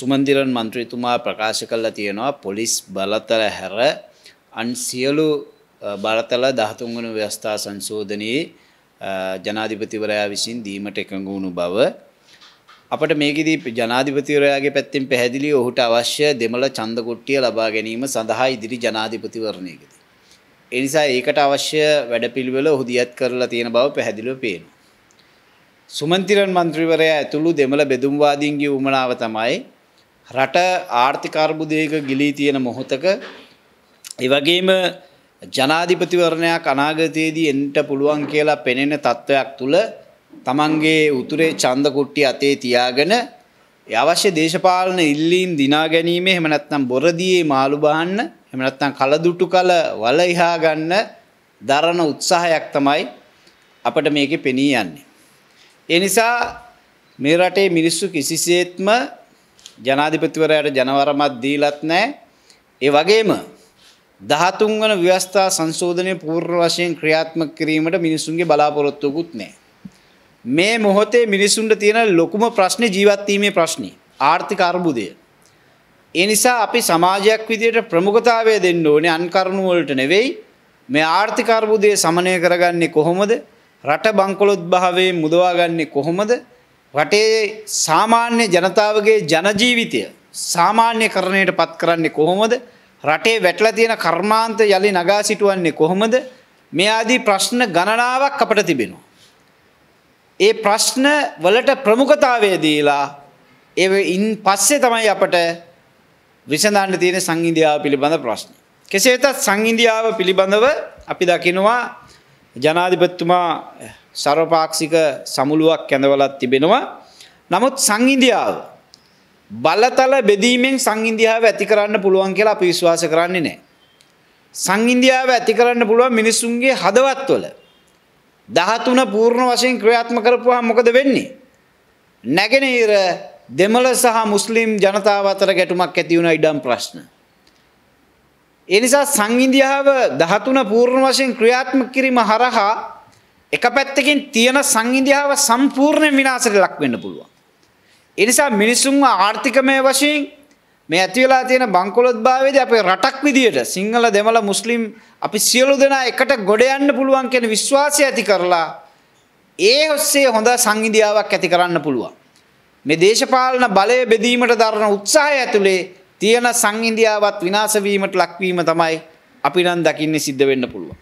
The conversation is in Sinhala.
සුමන්දිරන් මන්ත්‍රීතුමා ප්‍රකාශ කල්ලා තියෙනවා පොලිස් බලතල හැර අන් සියලු බලතල දහතුන්ගන ව්‍යවස්ථා සංශෝධනයේ ජනාධිපතිවරයා විසින් දීමට එකඟුණු බව. අපට මේකෙදී ජනාධිපතිවරයාගේ පැත්තින් පැහැදිලි ඔහුට අවශ්‍ය දෙමළ චන්දකොට්ටිය ලබා ගැනීම සඳහා ඉදිරි ජනාධිපතිවරණයකදී. එනිසා ඒකට අවශ්‍ය වැඩපිළිවෙල ඔහු දියත් කරලා තියෙන බව පැහැදිලිව පේනවා. සුමන්තිරන් මන්ත්‍රීවරයා ඇතුළු දෙමළ බෙදුම්වාදීන්ගේ උමනාව තමයි රට ආර්ථික අර්බුදයක ගිලී තියෙන මොහොතක ඒ වගේම ජනාධිපතිවරණයක් අනාගතයේදී එන්ට පුළුවන් කියලා පෙනෙන තත්ත්වයක් තුළ තමන්ගේ උතුරේ ඡන්ද කුට්ටිය අතේ තියාගෙන අවශ්‍ය දේශපාලන ඉල්ලීම් දිනා ගැනීම එහෙම නැත්නම් බොරදියේ මාළු බහන්න එහෙම නැත්නම් කලදුටු කල වල ඉහා ගන්න දරන උත්සාහයක් තමයි අපිට මේකේ පෙනී යන්නේ. ඒ නිසා මේ රටේ මිනිස්සු කිසිසේත්ම ජනාධිපතිවරයාට ජනවරමත් දීලත් නැහැ. ඒ වගේම 13 වන ව්‍යවස්ථා සංශෝධනය පූර්ව වශයෙන් ක්‍රියාත්මක කිරීමට මිනිසුන්ගේ බලාපොරොත්තුවකුත් නැහැ. මේ මොහොතේ මිනිසුන්ට තියෙන ලොකුම ප්‍රශ්නේ ජීවත් වීමේ ප්‍රශ්නේ ආර්ථික අර්බුදය. ඒ නිසා අපි සමාජයක් විදියට ප්‍රමුඛතාවය දෙන්න ඕනේ අන් කරුණු වලට නෙවෙයි මේ ආර්ථික අර්බුදය සමනය කරගන්නේ කොහොමද? රට බංකොලොත් භාවයෙන් මුදවාගන්නේ කොහොමද? රටේ සාමාන්‍ය ජනතාවගේ ජනජීවිතය සාමාන්‍ය කරණයට පත් කරන්නේ කොහොමද රටේ වැටලා තියෙන කර්මාන්ත යලි නගා සිටුවන්නේ කොහොමද මේ ආදී ප්‍රශ්න ගණනාවක් අපට තිබෙනවා. ඒ ප්‍රශ්න වලට ප්‍රමුඛතාවය දීලා ඒයින් පස්සේ තමයි අපට විසඳන්න තියෙන සංඉන්දියාව පිළිබඳ ප්‍රශ්න. කෙසේතත් සංඉන්දියාව පිළිබඳව අපි දකිනවා ජනාධිපතිතුමා සර්වපාක්ෂික සමුළුවක් කැඳවලත් තිබෙනවා. නමුත් සංඉන්දියාව බලතල බෙදීමෙන් සංඉන්දියාව ඇති කරන්න පුළුවන් කියලා අපි විශ්වාස කරන්නේ නැහැ. සංඉන්දියාව ඇති කරන්න පුළුවන් මිනිසුන්ගේ හදවත්වල 13 පූර්ණ වශයෙන් ක්‍රියාත්මක කරපුවා මොකද වෙන්නේ? නැගෙනහිර දෙමළ සහ මුස්ලිම් ජනතාව අතර ගැටුමක් ඇති වුණ ඉඩම් ප්‍රශ්න. ඒ නිසා සංඉන්දියාව 13 පූර්ණ වශයෙන් ක්‍රියාත්මක කිරීම හරහා එක පැත්තකින් තියෙන සංහිඳියාව සම්පූර්ණයෙන් විනාශයට ලක් වෙන්න පුළුවන්. ඒ නිසා මිනිසුන්ව ආර්ථිකමය වශයෙන් මේ ඇති වෙලා තියෙන බංකොලොත්භාවයේදී අපේ රටක් විදියට සිංහල දෙමළ මුස්ලිම් අපි සියලු දෙනා එකට ගොඩ යන්න පුළුවන් කියන විශ්වාසය ඇති කරලා ඒ ඔස්සේ හොඳ සංහිඳියාවක් ඇති කරන්න පුළුවන්. මේ දේශපාලන බලය බෙදීමට දරන උත්සාහය ඇතුලේ තියෙන සංහිඳියාවත් විනාශ වීමට ලක්වීම තමයි අපි නම් දකින්නේ සිද්ධ වෙන්න පුළුවන්.